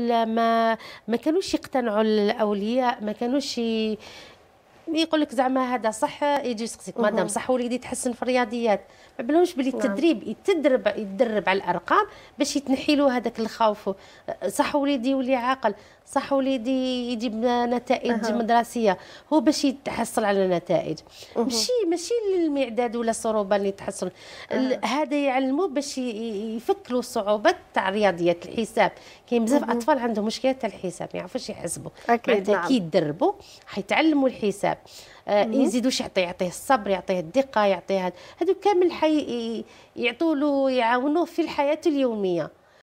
ما ما كانوش يقتنعوا الاولياء ما كانوش يقول لك زعما هذا صح يجي يسقسيك مادام صح وليدي تحسن في الرياضيات ما بلوش باللي نعم. التدريب يتدرب يتدرب على الارقام باش يتنحي له هذاك الخوف صح وليدي يولي عاقل صح وليدي يجيب نتائج أه. مدرسيه هو باش يتحصل على نتائج أه. ماشي ماشي للمعداد ولا الصعوبه اللي تحصل أه. هذا يعلمو باش يفكروا الصعوبات تاع الرياضيات الحساب كاين بزاف اطفال عندهم مشكله تاع الحساب ما يعرفوش يحسبوا اكيد كي نعم. يدربوا حيتعلموا الحساب الشباب آه، يزيدوا يعطي يعطيه الصبر يعطيه الدقه يعطيه هذا كامل حي يعطوا له يعاونوه في الحياه اليوميه